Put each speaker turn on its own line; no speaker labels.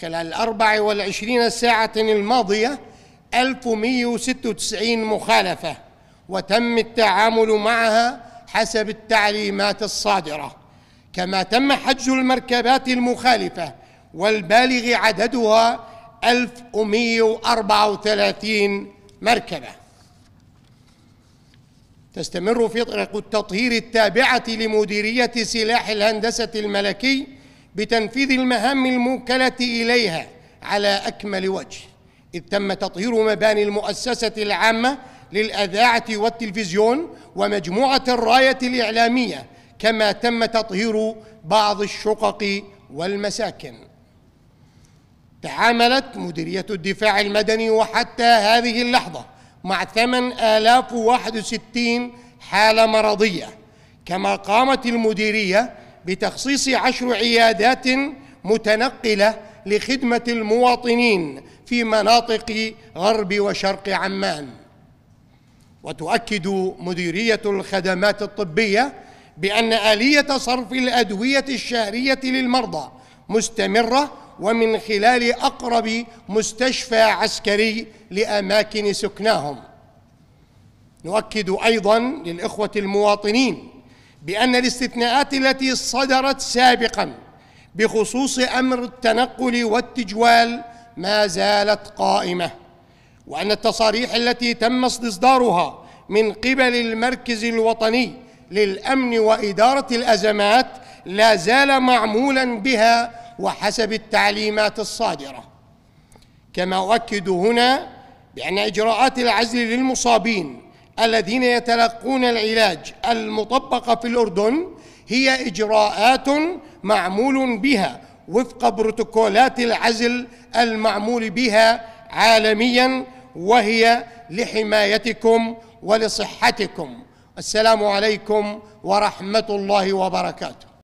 خلال الأربع والعشرين ساعة الماضية 1196 مخالفة وتم التعامل معها حسب التعليمات الصادرة كما تم حجز المركبات المخالفة والبالغ عددها 1134 مركبة تستمر فرق التطهير التابعة لمديرية سلاح الهندسة الملكي بتنفيذ المهام الموكلة إليها على أكمل وجه إذ تم تطهير مباني المؤسسة العامة للأذاعة والتلفزيون ومجموعة الراية الإعلامية كما تم تطهير بعض الشقق والمساكن تعاملت مديرية الدفاع المدني وحتى هذه اللحظة مع 8061 حالة مرضية كما قامت المديرية بتخصيص عشر عيادات متنقله لخدمه المواطنين في مناطق غرب وشرق عمان وتؤكد مديريه الخدمات الطبيه بان اليه صرف الادويه الشهريه للمرضى مستمره ومن خلال اقرب مستشفى عسكري لاماكن سكناهم نؤكد ايضا للاخوه المواطنين بأن الاستثناءات التي صدرت سابقا بخصوص أمر التنقل والتجوال ما زالت قائمة وأن التصاريح التي تم استصدارها من قبل المركز الوطني للأمن وإدارة الأزمات لا زال معمولا بها وحسب التعليمات الصادرة كما أؤكد هنا بأن إجراءات العزل للمصابين الذين يتلقون العلاج المطبقة في الأردن هي إجراءات معمول بها وفق بروتوكولات العزل المعمول بها عالميا وهي لحمايتكم ولصحتكم السلام عليكم ورحمة الله وبركاته